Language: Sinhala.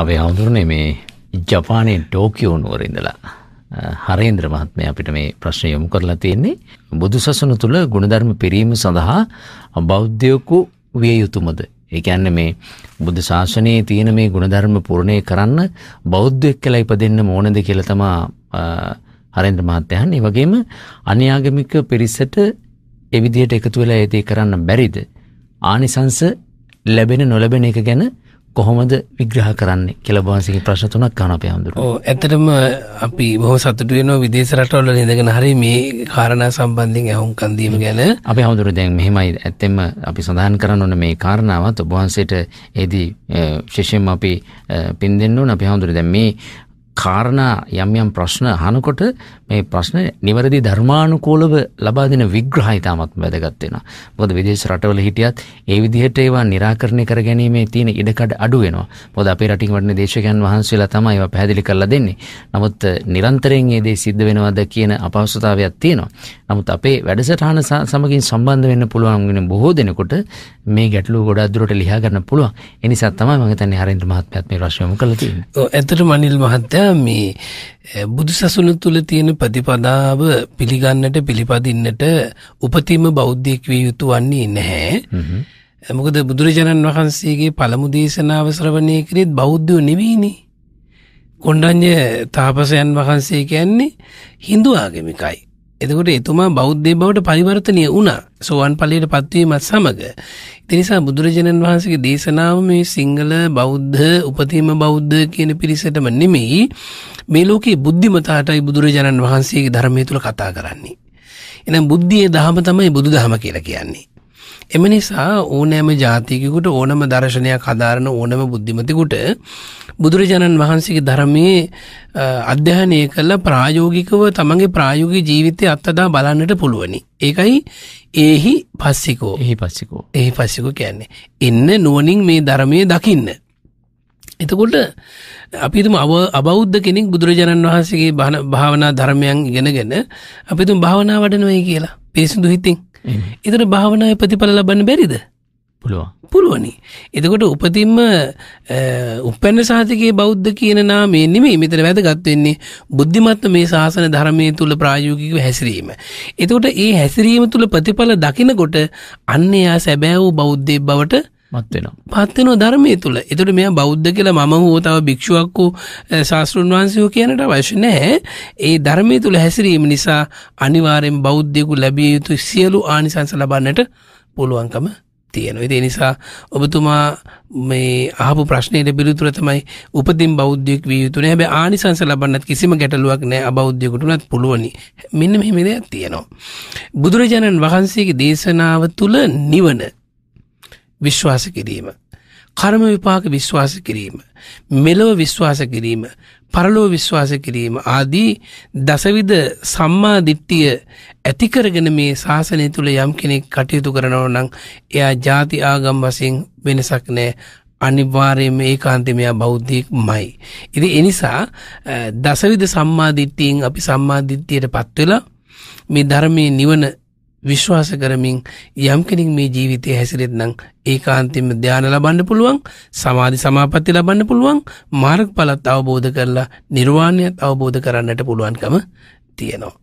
අපේ හමුදුරනේ මේ ජපානය ටෝකියෝ නුවරඉඳලා හරේන්ද්‍ර මහත්මය අපිට මේ ප්‍රශ්නය යොමු කරලා තියෙන්නේ බුදු සසුන තුළ ගුණධර්ම පිරීම සඳහා බෞද්ධයකු විය යුතුමද. ඒකැන්න මේ බුදු ශාසනයේ තියෙන මේ ගුණධර්ම පුරණය කරන්න බෞද්ධයක් කලා ඉපදන්න මෝනද කියලතමා හරෙන්ද්‍ර මහත්තයන් වගේම අන්‍යාගමික පිරිස්සට එවිදියට එකතු වෙලා ඇති කරන්න බැරිද. ආනිසංස ලැබෙන නොලැබෙන එක ගැන කොහොමද විග්‍රහ කරන්නේ කියලා බවන්සගේ ප්‍රශ්න තුනක් අහන අපේ හඳුරු. ඔව් ඇත්තටම අපි බොහොම සතුටු වෙනවා විදේශ රටවල ඉඳගෙන හරි මේ කාරණා සම්බන්ධයෙන් අහුම්කන් දීම ගැන. අපේ හඳුරු දැන් මෙහෙමයි ඇත්තෙම අපි සඳහන් කරන්න ඕන මේ කාරණාවත් ඔබ වහන්සේට ඒදී විශේෂයෙන්ම අපි පින් දෙන්න ඕන අපේ හඳුරු දැන් මේ කාරණා යම් යම් ප්‍රශ්න අහනකොට මේ ප්‍රශ්න නිවැරදි ධර්මානුකූලව ලබා දෙන විග්‍රහය තාමත් වැදගත් වෙනවා. මොකද විදේශ රටවල හිටියත් ඒ විදිහට ඒවා निराකරණය කර ගැනීමේ තියෙන ඉඩකඩ අඩු වෙනවා. මොකද අපේ රටින් වඩන දේශකයන් වහන්සේලා තමයි ඒවා පැහැදිලි කරලා දෙන්නේ. නමුත් නිරන්තරයෙන් මේ දේ සිද්ධ වෙනවද කියන අපහසුතාවයක් තියෙනවා. නමුත් අපේ වැඩසටහන සමගින් සම්බන්ධ වෙන්න පුළුවන් වෙන බොහෝ දෙනෙකුට මේ ගැටලුව ගොඩක් දුරට ලියා ගන්න පුළුවන්. ඒ නිසා තමයි මම හිතන්නේ හරින්ද මහත්මයාත් මේ ප්‍රශ්නයම කළා තියෙන්නේ. ඔව් ඇත්තටම අනිල් මහත්තයා මේ eh, බුදුසසුන තුළ තියෙන ප්‍රතිපදාව පිළිගන්නට පිළිපදින්නට උපතිම බෞද්ධයෙක් විය යුතු වන්නේ නැහැ. Eh, මොකද බුදුරජාණන් වහන්සේගේ පළමු දේශනාව ශ්‍රවණය කරෙත් බෞද්ධයෝ නෙවෙයිනේ. කොණ්ඩඤ්ඤ තාපසයන් වහන්සේ කියන්නේ Hindu ආගමිකයි. එතකොට එතුමා බෞද්ධය බවට පරිවර්තනය වුණා සෝවන් පලයට පත්වීමත් සමඟ. ඉතිනිසා බුදුරජණන් වහන්සගේ දේශනාව මේ සිංහල බෞද්ධ උපතිම බෞද්ධ කියන පිරිසටම නෙමෙයි මේ ලෝකයේ බුද්ධිමතාටයි බුදුරජාණන් වහන්සේගේ ධර්මය තුළ කතා කරන්නේ. එනම් බුද්ධියේ දහම තමයි බුදු දහම කියලා කියන්නේ. එම නිසා ඕනෑම ජාතිකකුට ඕනම දර්ශනයක් හදාරන ඕනම බුද්ධිමතිකුට බුදුරජාණන් වහන්සේගේ ධර්මයේ අධ්‍යයනය කළ ප්‍රායෝගිකව තමන්ගේ ප්‍රායෝගික ජීවිතය අත්තදා බලන්නට පුළුවනි. ඒකයි ඒහි පස්සිකෝ එහි පස්සිකෝ එහි පස්සිකෝ කියන්නේ. එන්න නුවනින් මේ ධර්මය දකින්න. එතකොට අපිතුම අව අබෞද්ධ කෙනෙක් බුදුරජාණන් වහන්සේගේ භාවනා ධර්මයන් ඉගෙනගෙන අපිතුම් භාවනා වඩනවයි කියලා පිරිසිදු හිතින්. එතන භාවනාව ප්‍රතිඵල ලබන්න බැරිද පුළුවන් පුළුවනි එතකොට උපතින්ම උපැන්න සාතිකයේ බෞද්ධ කියන නාමේ නෙමෙයි මෙතන වැදගත් වෙන්නේ බුද්ධිමත්ව මේ ශාසන ධර්මයේ තුල ප්‍රායෝගිකව හැසිරීම. එතකොට ඒ හැසිරීම තුල ප්‍රතිඵල දකිනකොට අන්න එයා සැබෑ වූ බෞද්ධයෙක් බවට පත්වෙනවා පත්වෙනවා ධර්මය තුළ එතුට මෙය බෞද්ධ කියලා මම හෝ තව භික්ෂුවක් වූ ශාස්තෘන් වහන්සයෝ කියනට අවශ්‍ය නෑ ඒ ධර්මය තුළ හැසිරීම නිසා අනිවාරෙන් බෞද්ධයකු ලැබිය යුතු සියලු ආනිසංස ලබන්නට පුළුවන්කම තියෙන ඉති නිසා ඔබතුමා මේ අහපු ප්‍රශ්නයට බිරුතුර තමයි උපතින් බෞද්ධයක් විය යුතුන හැබැ ආනිසංස ලබන්නත් කිසිම ගැටලුවක් නෑ අබෞද්ධයකුටනත් පුළුවනි මෙන්න මෙහෙමදයක් තියෙනවා. බුදුරජාණන් වහන්සේගේ දේශනාව තුළ නිවන විශ්වාස කිරීම. කර්ම විපාක විශ්වාස කිරීම. මෙලොව විශ්වාස කිරීම. පරලෝ විශ්වාස කිරීම ආදී දසවිද සම්මා දිට්ඨිය ඇතිකරගෙන මේ ශාසනය තුළ යම් කෙනෙක් කටයුතු කරනව නම් එයා ಜಾති ආගම් වශයෙන් වෙනසක් නැහැ. අනිවාර්යයෙන්ම ඒකාන්තයෙන්ම යා බෞද්ධයෙක්මයි. ඉතින් ඒ නිසා දසවිද සම්මා දිට්ඨියෙන් අපි සම්මා දිට්ඨියටපත් වෙලා මේ ධර්මයේ නිවන විශ්වාස කරමින් යම් කෙනෙක් මේ ජීවිතය හැසිරෙත්නම් ඒකාන්තයෙන්ම ධානය ලබන්න පුළුවන් සමාධි සමාපatti ලබන්න පුළුවන් මාර්ගඵලත් අවබෝධ කරලා නිර්වාණයත් අවබෝධ කරන්නට පුළුවන්කම තියෙනවා